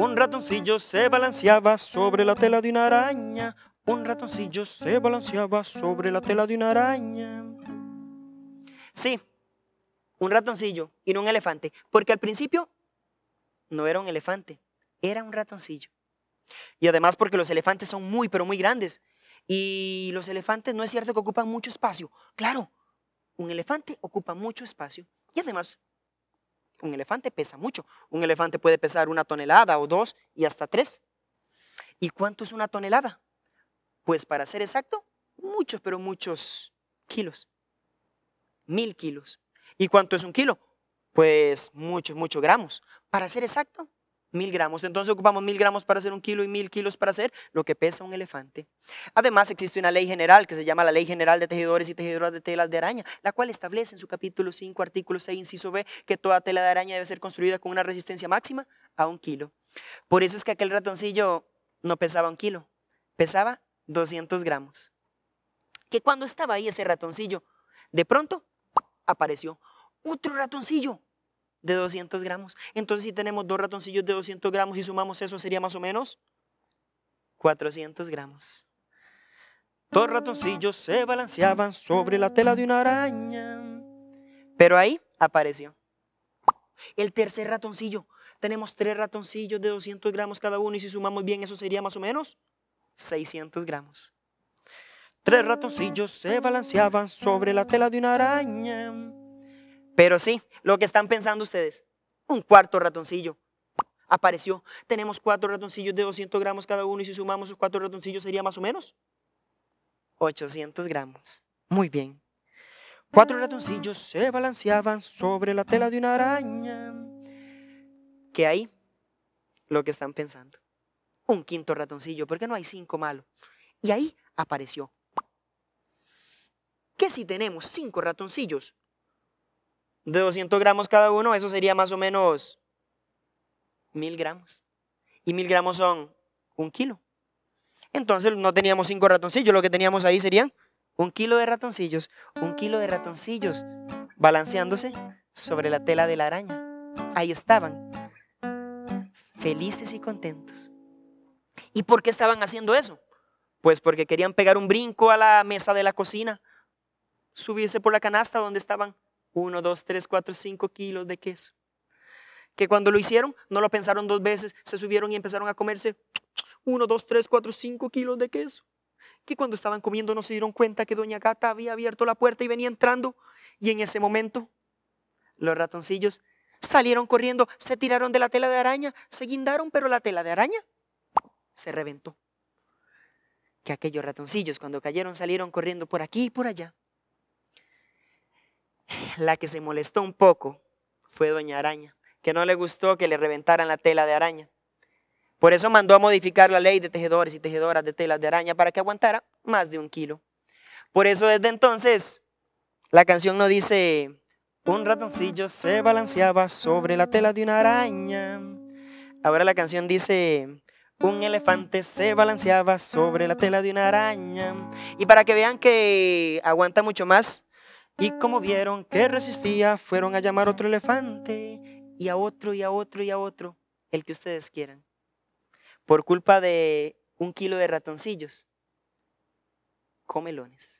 Un ratoncillo se balanceaba sobre la tela de una araña. Un ratoncillo se balanceaba sobre la tela de una araña. Sí, un ratoncillo y no un elefante. Porque al principio no era un elefante, era un ratoncillo. Y además porque los elefantes son muy, pero muy grandes. Y los elefantes no es cierto que ocupan mucho espacio. Claro, un elefante ocupa mucho espacio. Y además un elefante pesa mucho. Un elefante puede pesar una tonelada o dos y hasta tres. ¿Y cuánto es una tonelada? Pues para ser exacto, muchos, pero muchos kilos. Mil kilos. ¿Y cuánto es un kilo? Pues muchos, muchos gramos. Para ser exacto, mil gramos. Entonces ocupamos mil gramos para hacer un kilo y mil kilos para hacer lo que pesa un elefante. Además, existe una ley general que se llama la Ley General de Tejedores y Tejedoras de Telas de Araña, la cual establece en su capítulo 5, artículo 6, inciso B, que toda tela de araña debe ser construida con una resistencia máxima a un kilo. Por eso es que aquel ratoncillo no pesaba un kilo, pesaba 200 gramos. Que cuando estaba ahí ese ratoncillo, de pronto apareció otro ratoncillo de 200 gramos. Entonces, si tenemos dos ratoncillos de 200 gramos y sumamos eso, sería más o menos 400 gramos. Dos ratoncillos se balanceaban sobre la tela de una araña. Pero ahí apareció. El tercer ratoncillo. Tenemos tres ratoncillos de 200 gramos cada uno y si sumamos bien eso sería más o menos 600 gramos. Tres ratoncillos se balanceaban sobre la tela de una araña. Pero sí, lo que están pensando ustedes, un cuarto ratoncillo. Apareció, tenemos cuatro ratoncillos de 200 gramos cada uno y si sumamos esos cuatro ratoncillos sería más o menos 800 gramos. Muy bien. Cuatro ratoncillos se balanceaban sobre la tela de una araña. Que hay? lo que están pensando. Un quinto ratoncillo, porque no hay cinco malos. Y ahí apareció. ¿Qué si tenemos cinco ratoncillos? de 200 gramos cada uno, eso sería más o menos mil gramos. Y mil gramos son un kilo. Entonces no teníamos cinco ratoncillos, lo que teníamos ahí serían un kilo de ratoncillos, un kilo de ratoncillos balanceándose sobre la tela de la araña. Ahí estaban, felices y contentos. ¿Y por qué estaban haciendo eso? Pues porque querían pegar un brinco a la mesa de la cocina, subirse por la canasta donde estaban uno, dos, tres, cuatro, cinco kilos de queso. Que cuando lo hicieron, no lo pensaron dos veces, se subieron y empezaron a comerse Uno, dos, tres, cuatro, cinco kilos de queso. Que cuando estaban comiendo no se dieron cuenta que Doña Gata había abierto la puerta y venía entrando. Y en ese momento, los ratoncillos salieron corriendo, se tiraron de la tela de araña, se guindaron, pero la tela de araña se reventó. Que aquellos ratoncillos cuando cayeron salieron corriendo por aquí y por allá. La que se molestó un poco fue Doña Araña, que no le gustó que le reventaran la tela de araña. Por eso mandó a modificar la ley de tejedores y tejedoras de telas de araña para que aguantara más de un kilo. Por eso desde entonces la canción no dice, un ratoncillo se balanceaba sobre la tela de una araña. Ahora la canción dice, un elefante se balanceaba sobre la tela de una araña. Y para que vean que aguanta mucho más, y como vieron que resistía, fueron a llamar a otro elefante y a otro y a otro y a otro, el que ustedes quieran, por culpa de un kilo de ratoncillos, comelones.